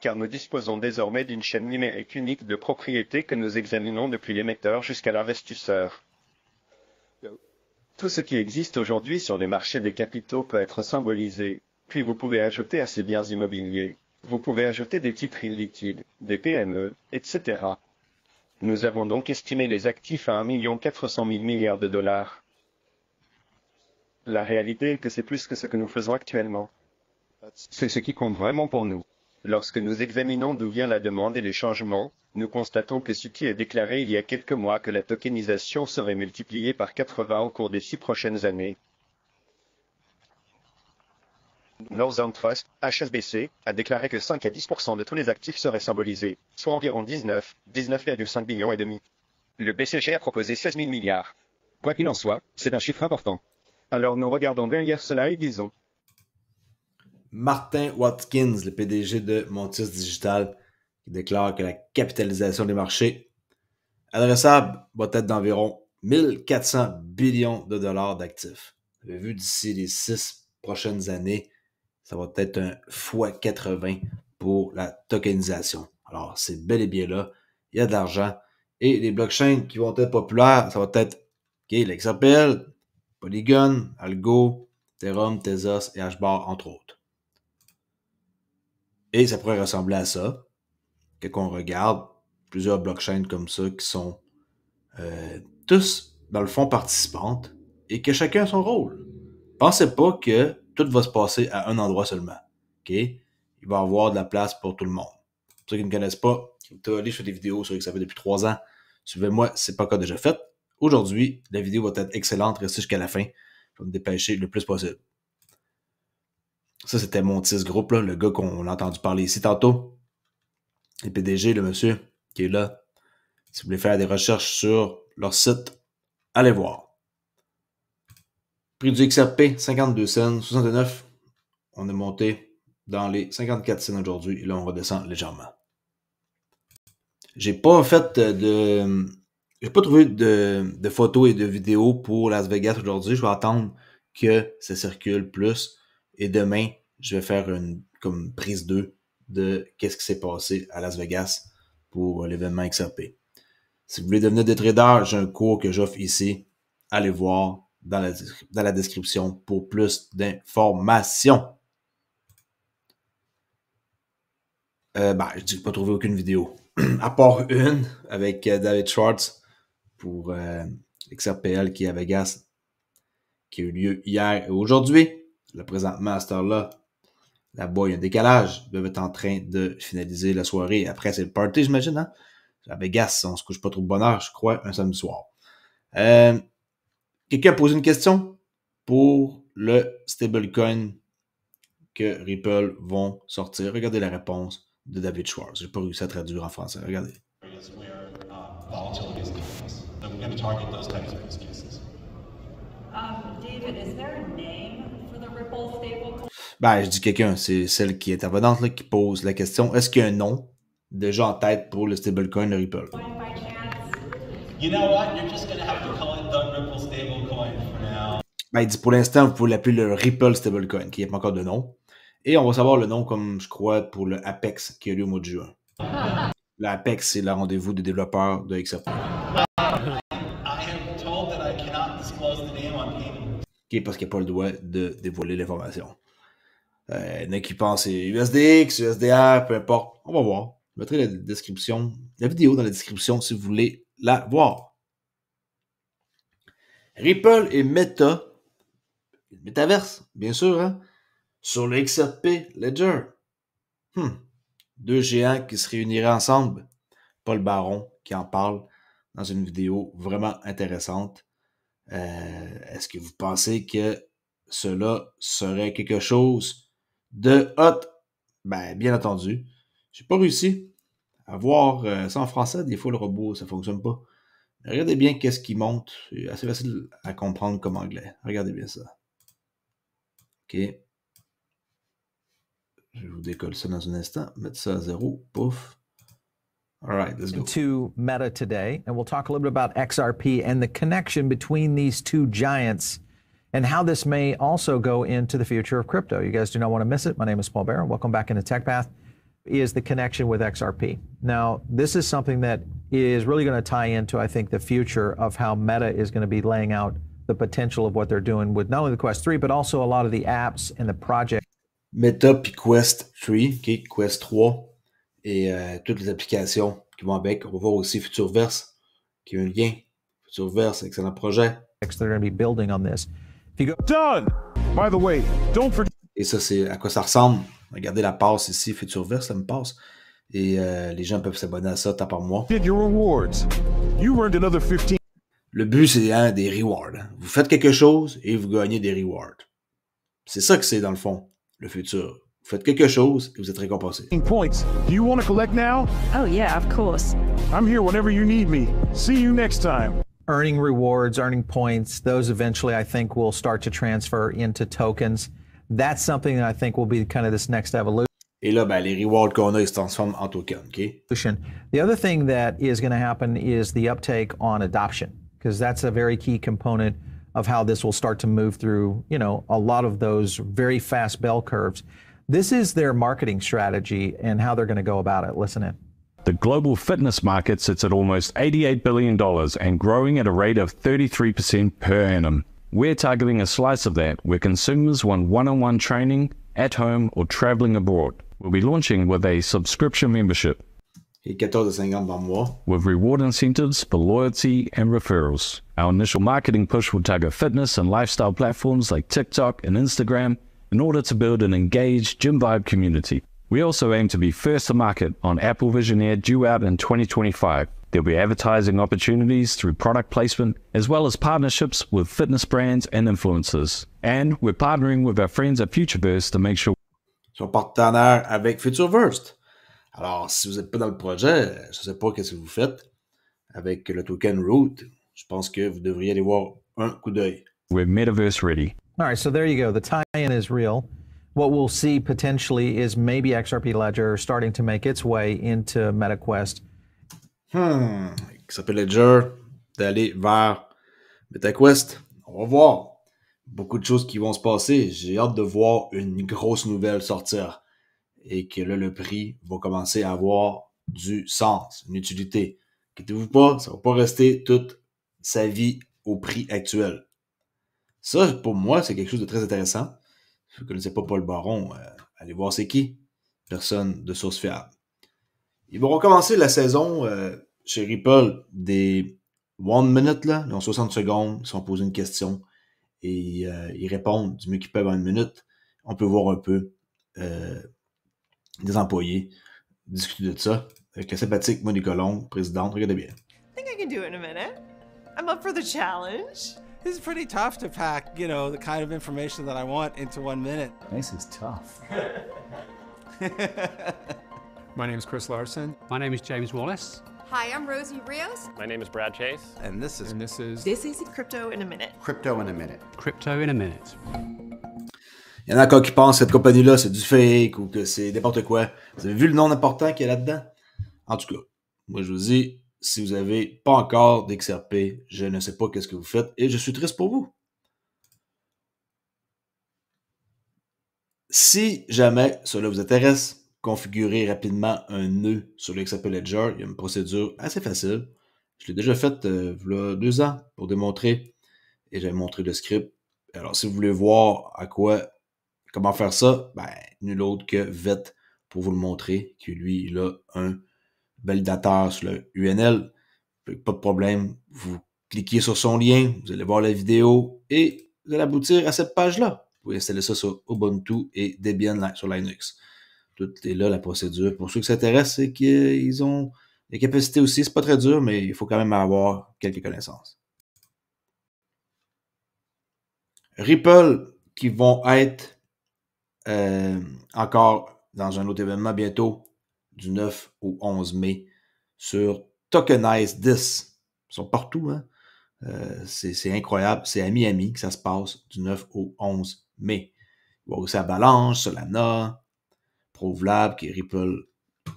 car nous disposons désormais d'une chaîne numérique unique de propriété que nous examinons depuis l'émetteur jusqu'à l'investisseur. Tout ce qui existe aujourd'hui sur les marchés des capitaux peut être symbolisé, puis vous pouvez ajouter à ces biens immobiliers. Vous pouvez ajouter des titres liquides, des PME, etc. Nous avons donc estimé les actifs à 1 400 000 milliards de dollars. La réalité est que c'est plus que ce que nous faisons actuellement. C'est ce qui compte vraiment pour nous. Lorsque nous examinons d'où vient la demande et les changements, nous constatons que qui a déclaré il y a quelques mois que la tokenisation serait multipliée par 80 au cours des six prochaines années. Northern Trust, HSBC, a déclaré que 5 à 10 de tous les actifs seraient symbolisés, soit environ 19, 19,5 millions et demi. Le BCG a proposé 16 000 milliards. Quoi qu'il en soit, c'est un chiffre important. Alors nous regardons derrière cela et disons, Martin Watkins, le PDG de Montis Digital, qui déclare que la capitalisation des marchés adressables va être d'environ 1400 billions de dollars d'actifs. Vous avez vu d'ici les six prochaines années, ça va être un x 80 pour la tokenisation. Alors, c'est bel et bien là. Il y a de l'argent. Et les blockchains qui vont être populaires, ça va être ok, l'XRPL, Polygon, Algo, Ethereum, Tezos et HBAR, entre autres. Et ça pourrait ressembler à ça, qu'on regarde plusieurs blockchains comme ça qui sont euh, tous, dans le fond, participantes et que chacun a son rôle. Pensez pas que tout va se passer à un endroit seulement. OK? Il va y avoir de la place pour tout le monde. Pour ceux qui ne me connaissent pas, vu, je fais des vidéos sur ça fait depuis trois ans. Suivez-moi, c'est pas encore déjà fait. Aujourd'hui, la vidéo va être excellente, restez jusqu'à la fin. Je vais me dépêcher le plus possible. Ça, c'était Montis Group, là, le gars qu'on a entendu parler ici tantôt. Le PDG, le monsieur, qui est là. Si vous voulez faire des recherches sur leur site, allez voir. Prix du XRP, 52 cents, 69. On est monté dans les 54 cents aujourd'hui et là, on redescend légèrement. J'ai pas fait de. J'ai pas trouvé de, de, photos et de vidéos pour Las Vegas aujourd'hui. Je vais attendre que ça circule plus. Et demain, je vais faire une comme prise 2 de qu'est-ce qui s'est passé à Las Vegas pour l'événement XRP. Si vous voulez devenir des traders, j'ai un cours que j'offre ici. Allez voir dans la, dans la description pour plus d'informations. Euh, ben, je dis pas trouvé aucune vidéo. à part une avec euh, David Schwartz pour euh, XRPL qui est à Vegas, qui a eu lieu hier et aujourd'hui là, présentement, à là là-bas, il y a un décalage. Ils doivent être en train de finaliser la soirée. Après, c'est le party, j'imagine, hein? À Vegas, on se couche pas trop de bonheur, je crois, un samedi soir. Euh, quelqu'un a posé une question pour le stablecoin que Ripple vont sortir. Regardez la réponse de David Schwartz. J'ai pas réussi à traduire en français. Regardez. Um, ben, je dis quelqu'un, c'est celle qui est intervenante là, qui pose la question. Est-ce qu'il y a un nom déjà en tête pour le stablecoin le Ripple? Ben, ben, il dit pour l'instant, vous pouvez l'appeler le Ripple stablecoin, qui n'a pas encore de nom. Et on va savoir le nom, comme je crois, pour le Apex qui a lieu au mois de juin. Apex c'est le rendez-vous des développeurs de XRP. parce qu'il n'y a pas le droit de dévoiler l'information. Euh, qui pensent c'est USDX, USDR, peu importe. On va voir. Je mettrai la description, la vidéo dans la description si vous voulez la voir. Ripple et Meta, Metaverse, bien sûr, hein, sur le XRP Ledger. Hmm. Deux géants qui se réuniraient ensemble. Paul Baron qui en parle dans une vidéo vraiment intéressante. Euh, est-ce que vous pensez que cela serait quelque chose de hot? Ben, bien entendu. J'ai pas réussi à voir euh, ça en français. Des fois, le robot, ça fonctionne pas. Regardez bien qu'est-ce qui monte. C'est assez facile à comprendre comme anglais. Regardez bien ça. OK. Je vous décolle ça dans un instant. Mettre ça à zéro. Pouf. All right, let's go. To Meta today, and we'll talk a little bit about XRP and the connection between these two giants and how this may also go into the future of crypto. You guys do not want to miss it. My name is Paul Barron. Welcome back into TechPath. Is the connection with XRP. Now, this is something that is really going to tie into, I think, the future of how Meta is going to be laying out the potential of what they're doing with not only the Quest 3, but also a lot of the apps and the project. Meta Quest 3, okay, Quest 3. et euh, toutes les applications qui vont avec. On va voir aussi Futureverse qui est un lien. Futureverse, excellent projet. Et ça, c'est à quoi ça ressemble. Regardez la passe ici, Futureverse, la me passe. Et euh, les gens peuvent s'abonner à ça, tant par mois. Le but, c'est hein, des rewards. Hein. Vous faites quelque chose et vous gagnez des rewards. C'est ça que c'est, dans le fond, le futur. Vous faites quelque chose et vous êtes récompensé. Points. Do you want to collect now? Oh yeah, of course. I'm here whenever you need me. See you next time. Earning rewards, earning points, those eventually I think will start to transfer into tokens. That's something that I think will be kind of this next evolution. Et là, ben, les rewards qu'on a, ils se transforment en tokens, OK? The other thing that is going to happen is the uptake on adoption, because that's a very key component of how this will start to move through, you know, a lot of those very fast bell curves. This is their marketing strategy and how they're going to go about it. Listen in. The global fitness market sits at almost $88 billion and growing at a rate of 33% per annum. We're targeting a slice of that where consumers want one on one training at home or traveling abroad. We'll be launching with a subscription membership. With reward incentives for loyalty and referrals. Our initial marketing push will target fitness and lifestyle platforms like TikTok and Instagram in order to build an engaged Gym Vibe community. We also aim to be first to market on Apple Vision Air due out in 2025. There'll be advertising opportunities through product placement, as well as partnerships with fitness brands and influencers. And we're partnering with our friends at Futureverse to make sure. Son partenaire avec Futureverse. Alors, si vous n'êtes pas dans le projet, je ne sais pas qu'est-ce que vous faites avec le token Root. Je pense que vous devriez aller voir un coup d'œil. We're Metaverse ready. All right, so there you go. The tie-in is real. What we'll see potentially is maybe XRP Ledger starting to make its way into MetaQuest. Hmm. XRP Ledger d'aller vers MetaQuest. On va voir. Beaucoup de choses qui vont se passer. J'ai hâte de voir une grosse nouvelle sortir et que le prix va commencer à avoir du sens, une utilité. Quittez-vous pas, ça va pas rester toute sa vie au prix actuel. Ça, pour moi, c'est quelque chose de très intéressant. Si vous ne connaissez pas Paul Baron, euh, allez voir c'est qui. Personne de source fiable. Ils vont recommencer la saison euh, chez Ripple des one minute, là. dans 60 secondes, ils sont posés une question et euh, ils répondent du mieux qu'ils peuvent en une minute. On peut voir un peu des employés discuter de ça avec la sympathique Monique Colombe, présidente. Regardez bien. I think I can do it in a minute. I'm up for the challenge. This is pretty tough to pack, you know, the kind of information that I want into one minute. This is tough. My name is Chris Larson. My name is James Wallace. Hi, I'm Rosie Rios. My name is Brad Chase. And this is. And this is. This is Crypto in a Minute. Crypto in a Minute. Crypto in a Minute. Il y en a encore qui pensent que cette compagnie-là, c'est du fake ou que c'est n'importe quoi. Vous avez vu le nom important qu'il y a là-dedans? En tout cas, moi je vous dis, si vous n'avez pas encore d'XRP, je ne sais pas qu'est-ce que vous faites et je suis triste pour vous. Si jamais cela vous intéresse, configurez rapidement un nœud sur le Ledger. Il y a une procédure assez facile. Je l'ai déjà faite euh, il y a deux ans pour démontrer et j'ai montré le script. Alors, si vous voulez voir à quoi, comment faire ça, ben, nul autre que VET pour vous le montrer, qui lui, il a un validateur sur le UNL. Pas de problème, vous cliquez sur son lien, vous allez voir la vidéo et vous allez aboutir à cette page-là. Vous pouvez installer ça sur Ubuntu et Debian sur Linux. Tout est là, la procédure. Pour ceux qui s'intéressent, c'est qu'ils ont les capacités aussi. C'est pas très dur, mais il faut quand même avoir quelques connaissances. Ripple, qui vont être euh, encore dans un autre événement bientôt, du 9 au 11 mai sur Tokenize 10. Ils sont partout, hein. euh, c'est incroyable. C'est à Miami que ça se passe du 9 au 11 mai. Il a aussi Avalanche, Solana, Provelab qui est Ripple,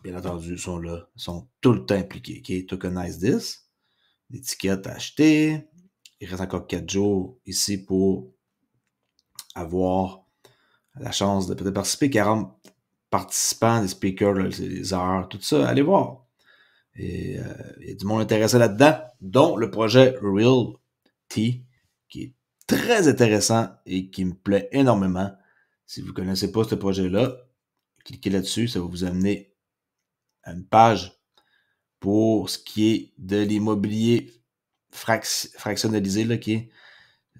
bien entendu, sont là, sont tout le temps impliqués. Tokenize 10, l'étiquette à acheter. Il reste encore 4 jours ici pour avoir la chance de peut-être participer. 40, participants, des speakers, les heures, tout ça. Allez voir. Et euh, il y a du monde intéressé là-dedans, dont le projet Realty, qui est très intéressant et qui me plaît énormément. Si vous ne connaissez pas ce projet-là, cliquez là-dessus, ça va vous amener à une page pour ce qui est de l'immobilier fractionnalisé, là, qui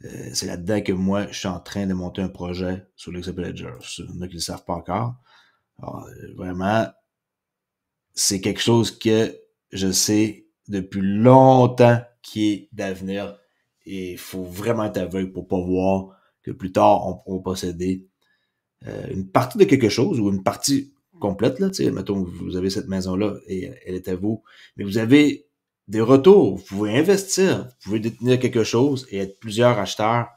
euh, c'est là-dedans que moi, je suis en train de monter un projet sur Ledger. Il y en a qui ne le savent pas encore. Alors, euh, vraiment, c'est quelque chose que je sais depuis longtemps qui est d'avenir et il faut vraiment être aveugle pour pas voir que plus tard, on pourra posséder euh, une partie de quelque chose ou une partie complète, là, tu sais, mettons, vous avez cette maison-là et elle est à vous, mais vous avez des retours, vous pouvez investir, vous pouvez détenir quelque chose et être plusieurs acheteurs.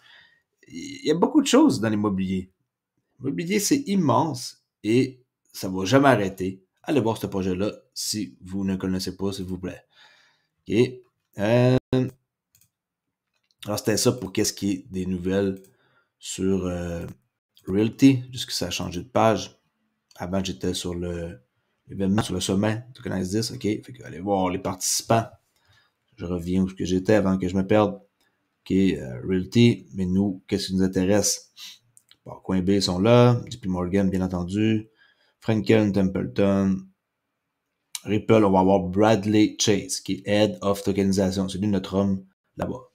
Il y a beaucoup de choses dans l'immobilier. L'immobilier, c'est immense et ça va jamais arrêter. Allez voir ce projet-là si vous ne connaissez pas, s'il vous plaît. OK. Euh, alors, c'était ça pour qu'est-ce qui est des nouvelles sur euh, Realty, jusque ça a changé de page. Avant, j'étais sur le événement, sur le sommet connais 10. OK. Fait que, allez voir les participants. Je reviens où j'étais avant que je me perde. OK. Euh, Realty. Mais nous, qu'est-ce qui nous intéresse? Bon, Coinbase sont là. JP Morgan, bien entendu. Franklin Templeton. Ripple, on va avoir Bradley Chase, qui est Head of Tokenization. C'est lui notre homme là-bas.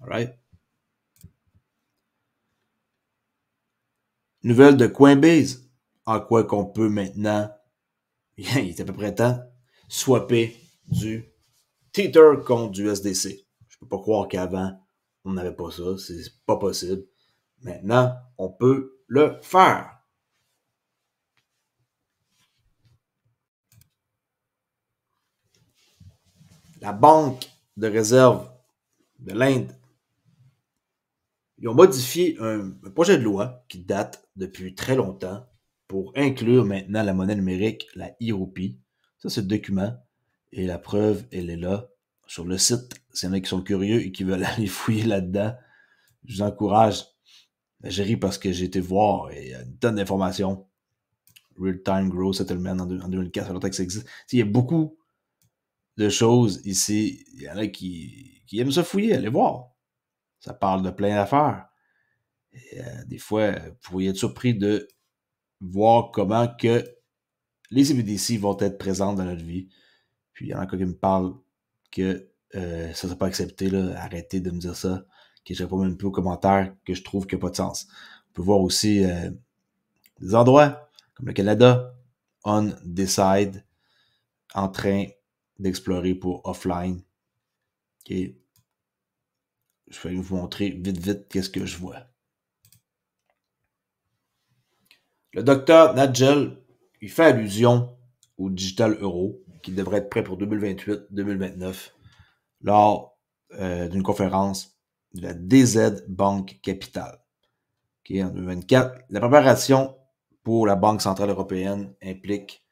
Alright? Nouvelle de Coinbase, en quoi qu'on peut maintenant, il est à peu près temps, swapper du Tether contre du SDC. Je ne peux pas croire qu'avant, on n'avait pas ça. C'est pas possible. Maintenant, on peut le faire. la Banque de réserve de l'Inde, ils ont modifié un, projet de loi qui date depuis très longtemps pour inclure maintenant la monnaie numérique, la e-rupee. Ça, c'est le document. Et la preuve, elle est là sur le site. S'il y en a qui sont curieux et qui veulent aller fouiller là-dedans, je vous encourage. Ben, j'ai ri parce que j'ai été voir et il y a une tonne d'informations. Real Time Growth Settlement en 2004, alors que ça existe. Il y a beaucoup de choses ici. Il y en a qui, aiment se fouiller, allez voir. Ça parle de plein d'affaires. Et, euh, des fois, vous pourriez être surpris de voir comment que les CBDC vont être présentes dans notre vie. Puis il y en a qui me parlent que euh, ça ne pas accepté, arrêtez de me dire ça, que je réponds même plus aux commentaires, que je trouve qu'il n'y a pas de sens. On peut voir aussi euh, des endroits comme le Canada, on decide, en train, d'explorer pour offline. Je vais vous montrer vite, vite qu'est-ce que je vois. Le docteur Nagel, il fait allusion au Digital Euro qui devrait être prêt pour 2028-2029 lors euh, d'une conférence de la DZ Banque Capital. en 2024, la préparation pour la Banque Centrale Européenne implique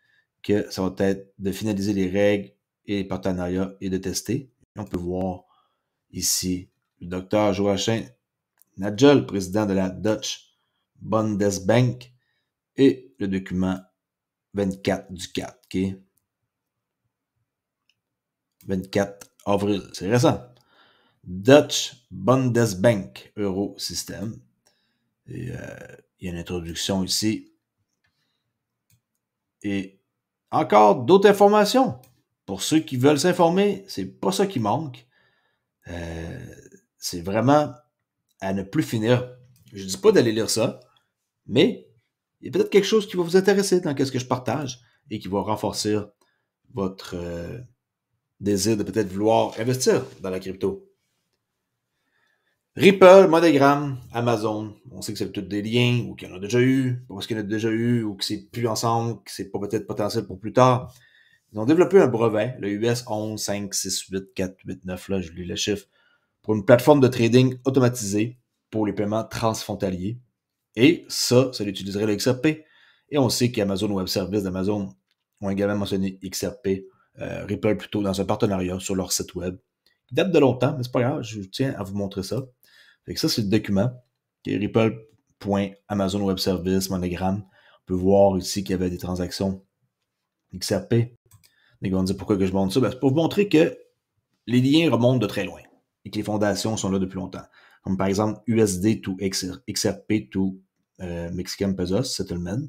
que ça va être de finaliser les règles et partenariats et de tester. on peut voir ici le docteur Joachim Nagel, président de la Dutch Bundesbank, et le document 24 du 4, qui 24 avril, c'est récent. Dutch Bundesbank Eurosystem. Euh, il y a une introduction ici. Et encore d'autres informations. Pour ceux qui veulent s'informer, c'est pas ça qui manque. Euh, c'est vraiment à ne plus finir. Je dis pas d'aller lire ça, mais il y a peut-être quelque chose qui va vous intéresser dans ce que je partage et qui va renforcer votre euh, désir de peut-être vouloir investir dans la crypto. Ripple, Monogram, Amazon, on sait que c'est peut-être des liens ou qu'il y en a déjà eu, ou ce qu'il y en a déjà eu, ou que c'est plus ensemble, que c'est pas peut-être potentiel pour plus tard. Ils ont développé un brevet, le US 11, 5, 6, 8, 4, 8, 9, là, je lis le chiffre, pour une plateforme de trading automatisée pour les paiements transfrontaliers. Et ça, ça l'utiliserait le XRP. Et on sait qu'Amazon Web Services d'Amazon ont également mentionné XRP, euh, Ripple plutôt, dans un partenariat sur leur site web. Il date de longtemps, mais c'est pas grave, je tiens à vous montrer ça. Fait ça, c'est le document qui est ripple.amazon Web Service, monogramme. On peut voir ici qu'il y avait des transactions XRP, les gars vont dire pourquoi que je montre ça? Ben, c'est pour vous montrer que les liens remontent de très loin et que les fondations sont là depuis longtemps. Comme par exemple USD to XRP to euh, Mexican Pesos Settlement.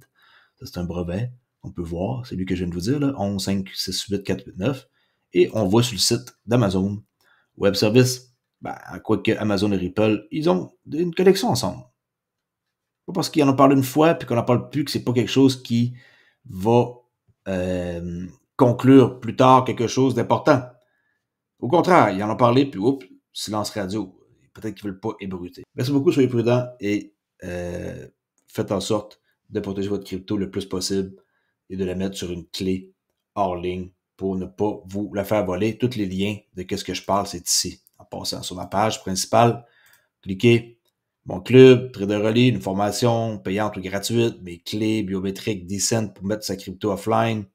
c'est un brevet. On peut voir, c'est lui que je viens de vous dire, 11, 5, 6, 8, 4, 9. Et on voit sur le site d'Amazon, Web Service, ben, quoique Amazon et Ripple, ils ont une collection ensemble. Pas parce qu'ils en ont parlé une fois puis qu'on n'en parle plus que c'est pas quelque chose qui va euh, conclure plus tard quelque chose d'important. Au contraire, ils en ont parlé, puis oups, silence radio. Peut-être qu'ils ne veulent pas ébruter. Merci beaucoup, soyez prudents et euh, faites en sorte de protéger votre crypto le plus possible et de la mettre sur une clé hors ligne pour ne pas vous la faire voler. Tous les liens de qu'est-ce que je parle, c'est ici. En passant sur ma page principale, cliquez mon club, Trader Rally, une formation payante ou gratuite, mes clés biométriques Decent pour mettre sa crypto offline,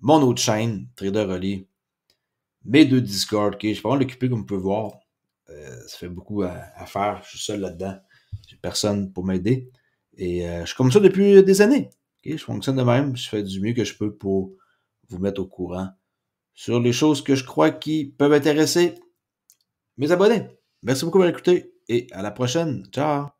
mon autre chaîne, Trader Reli. mes deux Discord, ok, je suis pas comme vous pouvez voir. Euh, ça fait beaucoup à, faire, je suis seul là-dedans, j'ai personne pour m'aider. Et euh, je suis comme ça depuis des années. ok. Je fonctionne de même, je fais du mieux que je peux pour vous mettre au courant sur les choses que je crois qui peuvent intéresser mes abonnés. Merci beaucoup d'avoir écouté et à la prochaine. Ciao!